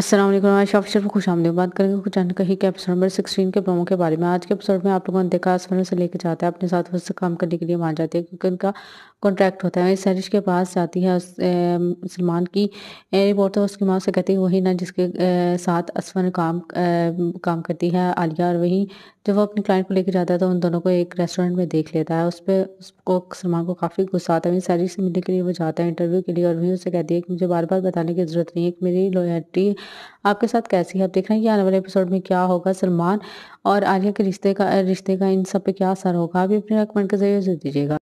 असलम हमारे शॉप शर्फ खुश आमदी बात करेंगे कुछ अनकही के एपिसोड नंबर सिक्सटीन के प्रोमो के बारे में आज के एपिसोड में आप लोगों ने देखा आसमान से लेकर जाता है अपने साथ उससे काम करने के लिए मान जाते हैं क्योंकि उनका कॉन्ट्रैक्ट होता है सरिश के पास जाती है सलमान की रिपोर्ट तो उसकी माँ से कहती है वही ना जिसके साथ असफन काम काम करती है आलिया और वही जब वो अपने क्लाइंट को लेकर जाता है तो उन दोनों को एक रेस्टोरेंट में देख लेता है उस पर उसको सलमान को काफ़ी गुस्सा आता है वहीं सरिश से मिलने के लिए वो जाता है इंटरव्यू के लिए और वहीं उससे कहती है कि मुझे बार बार बताने की ज़रूरत नहीं है कि मेरी लॉयल्टी आपके साथ कैसी है आप देख रहे हैं कि आने वाले एपिसोड में क्या होगा सलमान और आलिया के रिश्ते का रिश्ते का इन सब पे क्या असर होगा आप अपने कमेंट के जरिए दीजिएगा